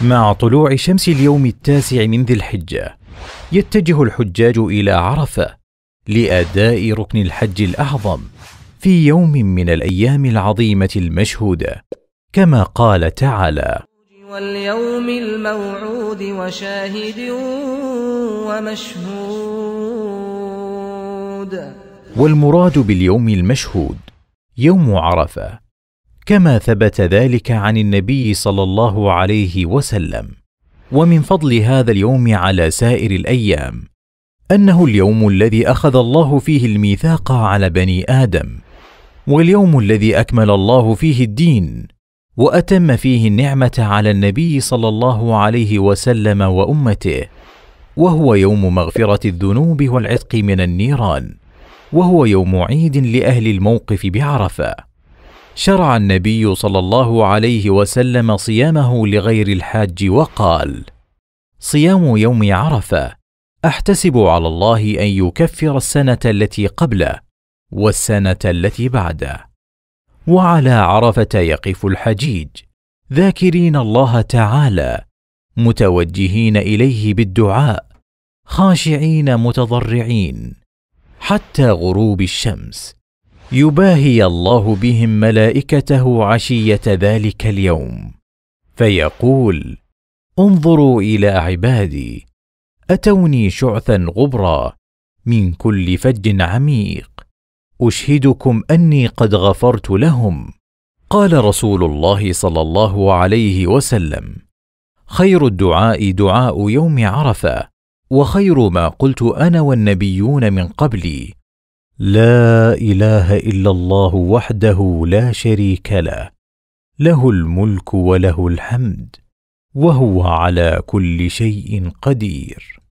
مع طلوع شمس اليوم التاسع من ذي الحجة يتجه الحجاج إلى عرفة لأداء ركن الحج الأعظم في يوم من الأيام العظيمة المشهودة كما قال تعالى واليوم الموعود وشاهد ومشهود والمراد باليوم المشهود يوم عرفه كما ثبت ذلك عن النبي صلى الله عليه وسلم ومن فضل هذا اليوم على سائر الايام انه اليوم الذي اخذ الله فيه الميثاق على بني ادم واليوم الذي اكمل الله فيه الدين واتم فيه النعمه على النبي صلى الله عليه وسلم وامته وهو يوم مغفره الذنوب والعتق من النيران وهو يوم عيد لاهل الموقف بعرفه شرع النبي صلى الله عليه وسلم صيامه لغير الحاج وقال صيام يوم عرفه احتسب على الله ان يكفر السنه التي قبله والسنه التي بعده وعلى عرفه يقف الحجيج ذاكرين الله تعالى متوجهين اليه بالدعاء خاشعين متضرعين حتى غروب الشمس يباهي الله بهم ملائكته عشيه ذلك اليوم فيقول انظروا الى عبادي اتوني شعثا غبرا من كل فج عميق اشهدكم اني قد غفرت لهم قال رسول الله صلى الله عليه وسلم خير الدعاء دعاء يوم عرفه وخير ما قلت انا والنبيون من قبلي لا اله الا الله وحده لا شريك له له الملك وله الحمد وهو على كل شيء قدير